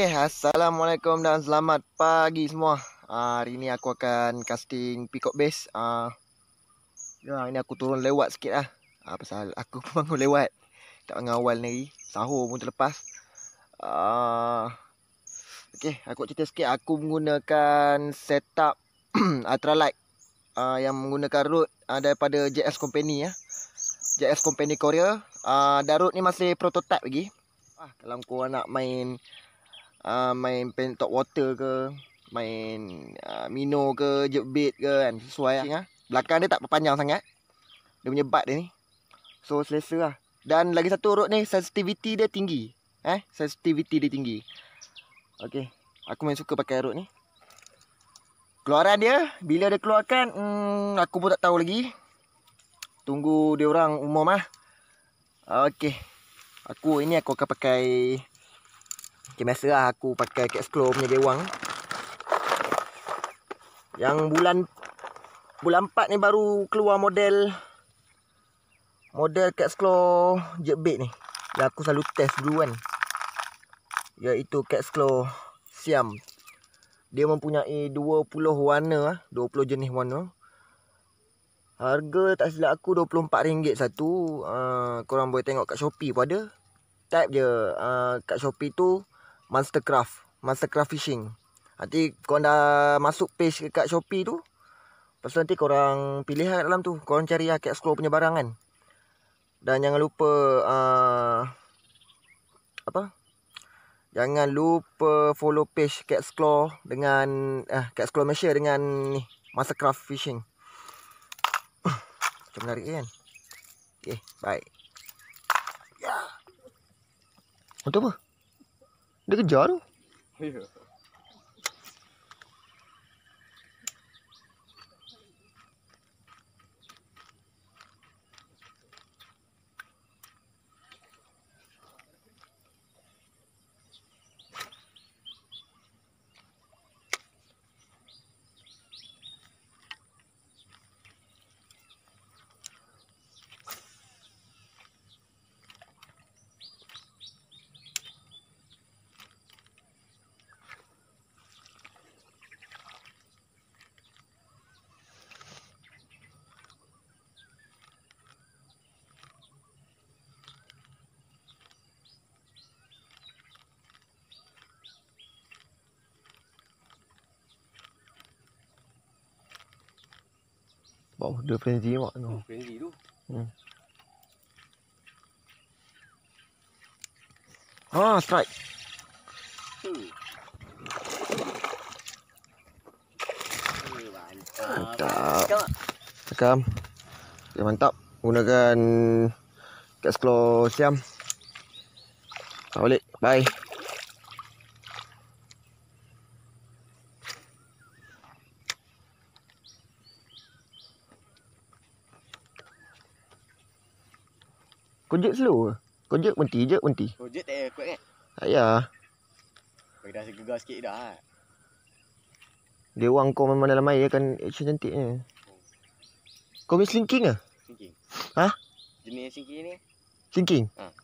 Okay, Assalamualaikum dan selamat pagi semua. Uh, hari ni aku akan casting Peacock Base. Uh, ah, ya, ni aku turun lewat sikit lah. Uh, pasal aku pun bangun lewat. Tak bangun awal ni. Sahur pun terlepas. Uh, okay, aku cerita sikit. Aku menggunakan setup Ultralight. Uh, yang menggunakan root uh, daripada JS Company. ya. Uh. JS Company Korea. Uh, dan root ni masih prototype lagi. Uh, kalau aku nak main uh, main pen top water ke main uh, mino ke jet bait ke kan sesuai lah. lah belakang dia tak panjang sangat dia punya bat dia ni so selesa lah dan lagi satu rod ni sensitivity dia tinggi eh sensitivity dia tinggi Okey, aku main suka pakai rod ni keluaran dia bila dia keluarkan hmm, aku pun tak tahu lagi tunggu dia orang umum lah Okey, aku ini aku akan pakai Okay, masa aku pakai Cat Scroll punya dewang. Yang bulan bulan 4 ni baru keluar model model Cat Scroll jebit ni. Yang aku selalu test dulu kan. Iaitu Cat Scroll Siam. Dia mempunyai 20 warna 20 lah, jenis warna. Harga tak silap aku RM24 satu. Uh, korang boleh tengok kat Shopee pun ada. Type je uh, kat Shopee tu. Monstercraft Monstercraft Fishing Nanti korang dah masuk page dekat Shopee tu Lepas tu nanti korang pilih kat dalam tu Korang cari lah Cat Scroll punya barang kan Dan jangan lupa uh, Apa? Jangan lupa follow page Cat Scroll Dengan eh, Cat Scroll Malaysia dengan ni Mastercraft Fishing Macam menarik kan Okay, eh, bye ya. Untuk apa? देखो जा रहा Wow, dia frenzy mak tu. Frenzy tu. Hmm. Ha, strike. Hmm. Mantap. Tekam. Dia mantap. Gunakan kat sekolah siam. Tak balik. Bye. Kau Kojek slow ke? Kojek berhenti je, berhenti. Kojek tak kuat kan? Tak ya. Bagi dah segegar sikit dah. Dia orang kau memang dalam air kan action cantiknya. Kau punya slinking ke? Slinking. Ha? Jenis slinking ni? Slinking? Ha.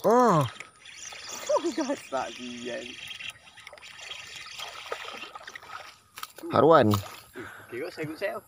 Oh. Oh my god, tak gian. Harwan. Kira saya good set.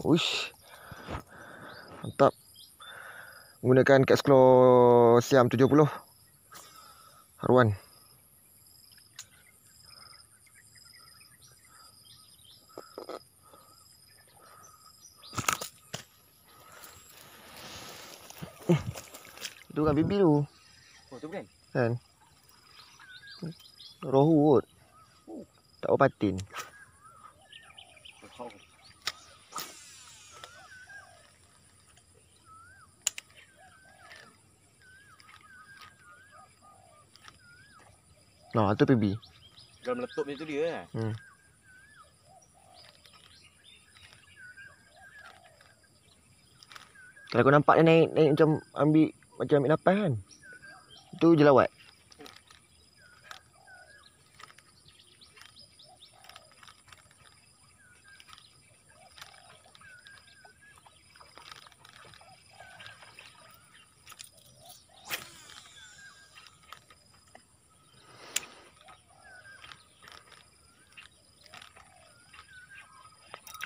Ush. Mantap. Gunakan kat Siam 70. Harwan. Tu kan bibi tu. Oh tu kan. Kan. Rohu kot. Tak apa patin. No, itu bibi. Dah meletup dia tu dia. Eh? Hmm. Kalau aku nampak dia naik, naik macam ambil macam ambil nafas kan Itu je lawat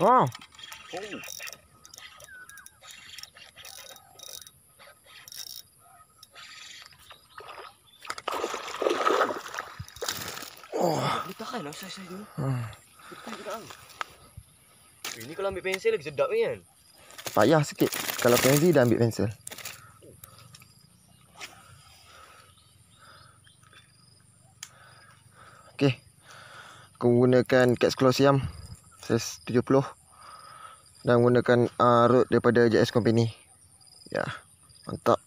Oh. Oh. Boleh tahan lah saiz-saiz tu Ini kalau ambil pensel lagi sedap ni kan Payah sikit Kalau pensi dah ambil pensel Okay Aku gunakan Cats Colossium Size 70 Dan gunakan uh, ah, Root daripada JS Company Ya yeah. Mantap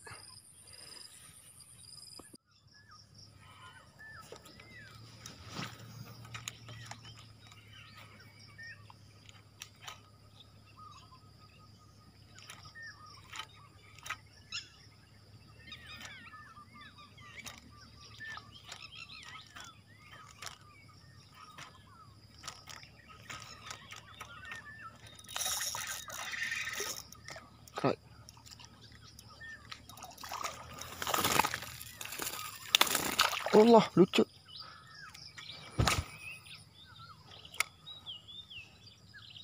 Allah lucu.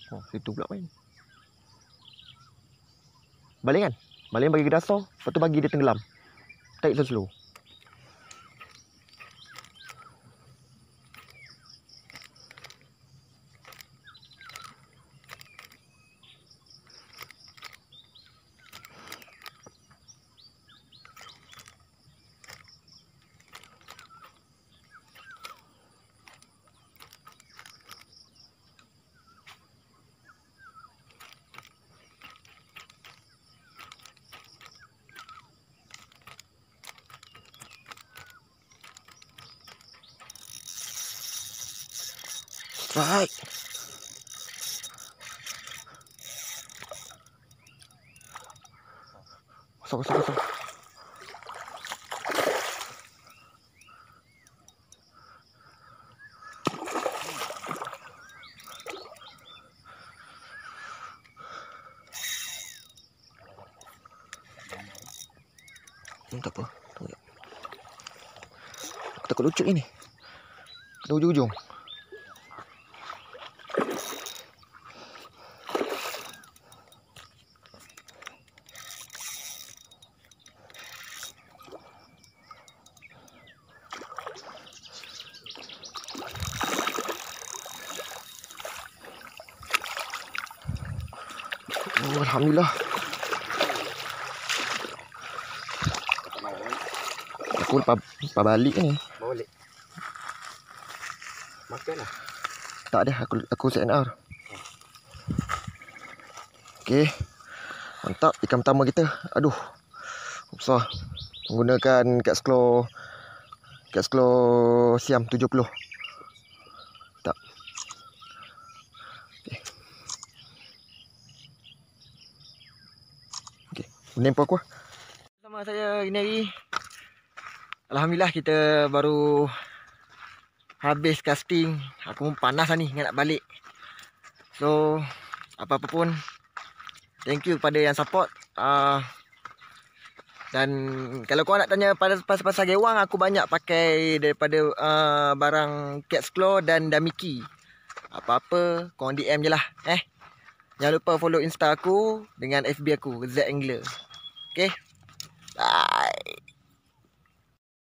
Oh, situ pula main. Balik kan? Balik bagi ke dasar, lepas tu bagi dia tenggelam. Take slow. Fuck. What's up, what's up, what's up? Tak apa Aku takut lucu ni Kena ujung-ujung Alhamdulillah Aku lepas, lepas balik kan ni Balik Makan lah Tak ada aku, aku ZNR Okay Mantap ikan pertama kita Aduh Besar Menggunakan kat sklo Kat sklo Siam 70 menimpa aku lah. Sama saya ini hari Alhamdulillah kita baru Habis casting Aku pun panas lah ni nak balik So Apa-apa pun Thank you kepada yang support uh, Dan Kalau korang nak tanya pada pasal-pasal gewang Aku banyak pakai Daripada uh, Barang Cat's Claw dan Damiki Apa-apa Korang DM je lah Eh Jangan lupa follow Insta aku Dengan FB aku Zangler. ok